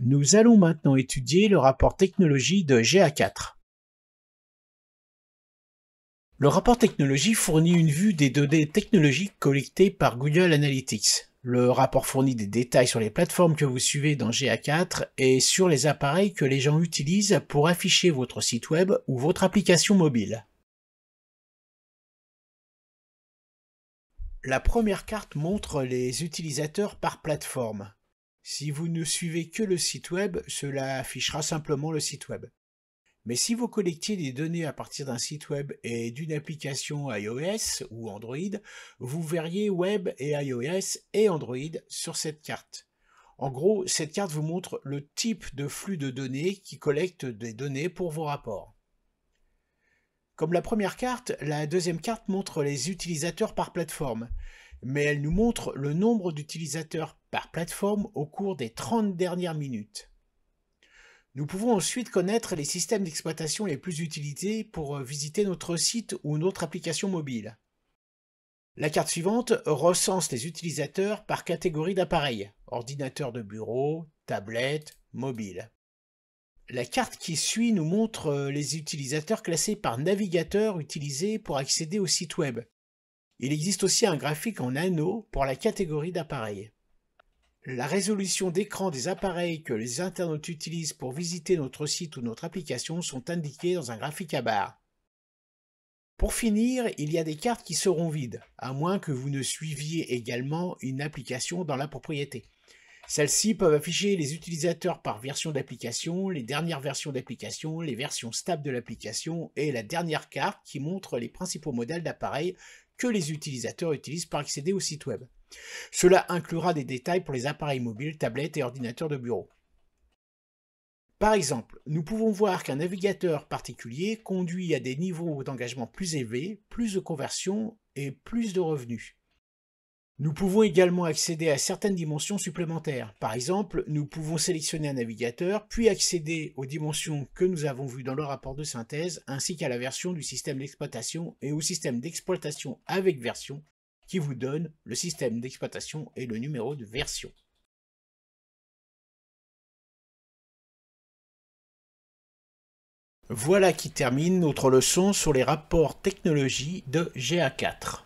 Nous allons maintenant étudier le rapport technologie de GA4. Le rapport technologie fournit une vue des données technologiques collectées par Google Analytics. Le rapport fournit des détails sur les plateformes que vous suivez dans GA4 et sur les appareils que les gens utilisent pour afficher votre site web ou votre application mobile. La première carte montre les utilisateurs par plateforme. Si vous ne suivez que le site web, cela affichera simplement le site web. Mais si vous collectiez des données à partir d'un site web et d'une application iOS ou Android, vous verriez web et iOS et Android sur cette carte. En gros, cette carte vous montre le type de flux de données qui collecte des données pour vos rapports. Comme la première carte, la deuxième carte montre les utilisateurs par plateforme, mais elle nous montre le nombre d'utilisateurs plateforme au cours des 30 dernières minutes. Nous pouvons ensuite connaître les systèmes d'exploitation les plus utilisés pour euh, visiter notre site ou notre application mobile. La carte suivante recense les utilisateurs par catégorie d'appareils ordinateur de bureau, tablette, mobile. La carte qui suit nous montre euh, les utilisateurs classés par navigateur utilisés pour accéder au site web. Il existe aussi un graphique en anneau pour la catégorie d'appareils. La résolution d'écran des appareils que les internautes utilisent pour visiter notre site ou notre application sont indiquées dans un graphique à barre. Pour finir, il y a des cartes qui seront vides, à moins que vous ne suiviez également une application dans la propriété. Celles-ci peuvent afficher les utilisateurs par version d'application, les dernières versions d'application, les versions stables de l'application et la dernière carte qui montre les principaux modèles d'appareils que les utilisateurs utilisent pour accéder au site web. Cela inclura des détails pour les appareils mobiles, tablettes et ordinateurs de bureau. Par exemple, nous pouvons voir qu'un navigateur particulier conduit à des niveaux d'engagement plus élevés, plus de conversions et plus de revenus. Nous pouvons également accéder à certaines dimensions supplémentaires. Par exemple, nous pouvons sélectionner un navigateur, puis accéder aux dimensions que nous avons vues dans le rapport de synthèse, ainsi qu'à la version du système d'exploitation et au système d'exploitation avec version, qui vous donne le système d'exploitation et le numéro de version. Voilà qui termine notre leçon sur les rapports technologie de GA4.